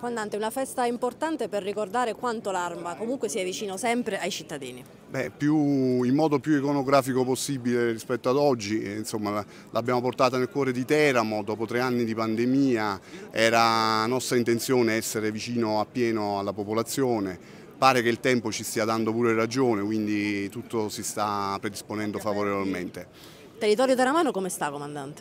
Comandante, una festa importante per ricordare quanto l'Arma comunque sia vicino sempre ai cittadini. Beh, più, in modo più iconografico possibile rispetto ad oggi, eh, insomma l'abbiamo portata nel cuore di Teramo dopo tre anni di pandemia, era nostra intenzione essere vicino appieno alla popolazione, pare che il tempo ci stia dando pure ragione, quindi tutto si sta predisponendo favorevolmente. Il territorio teramano come sta, comandante?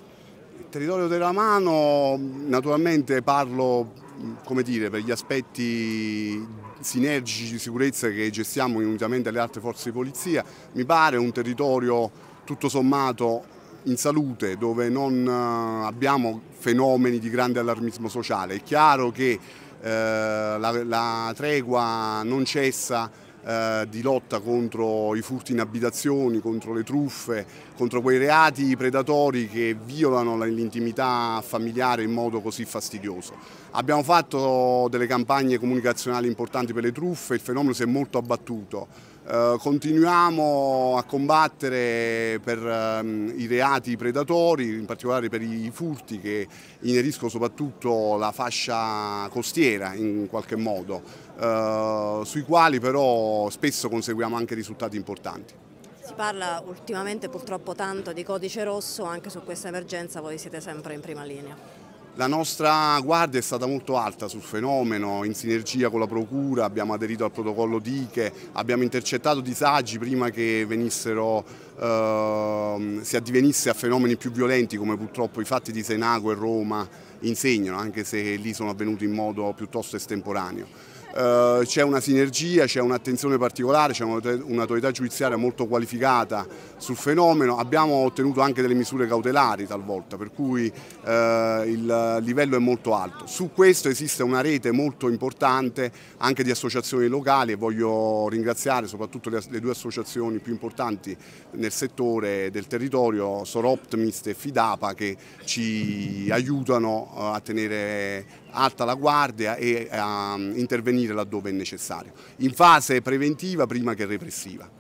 Il territorio teramano, naturalmente parlo come dire, per gli aspetti sinergici di sicurezza che gestiamo unitamente alle altre forze di polizia, mi pare un territorio tutto sommato in salute dove non eh, abbiamo fenomeni di grande allarmismo sociale. È chiaro che eh, la, la tregua non cessa eh, di lotta contro i furti in abitazioni, contro le truffe, contro quei reati predatori che violano l'intimità familiare in modo così fastidioso. Abbiamo fatto delle campagne comunicazionali importanti per le truffe, il fenomeno si è molto abbattuto. Eh, continuiamo a combattere per ehm, i reati predatori, in particolare per i furti che ineriscono soprattutto la fascia costiera in qualche modo, eh, sui quali però spesso conseguiamo anche risultati importanti. Si parla ultimamente purtroppo tanto di codice rosso, anche su questa emergenza voi siete sempre in prima linea. La nostra guardia è stata molto alta sul fenomeno, in sinergia con la Procura, abbiamo aderito al protocollo Diche, abbiamo intercettato disagi prima che venissero, eh, si addivenisse a fenomeni più violenti come purtroppo i fatti di Senago e Roma insegnano, anche se lì sono avvenuti in modo piuttosto estemporaneo. Eh, c'è una sinergia, c'è un'attenzione particolare, c'è un'autorità giudiziaria molto qualificata sul fenomeno, abbiamo ottenuto anche delle misure cautelari talvolta, per cui eh, il livello è molto alto. Su questo esiste una rete molto importante anche di associazioni locali e voglio ringraziare soprattutto le, le due associazioni più importanti nel settore del territorio, Soroptimist e Fidapa, che ci aiutano eh, a tenere alta la guardia e a ehm, intervenire laddove è necessario, in fase preventiva prima che repressiva.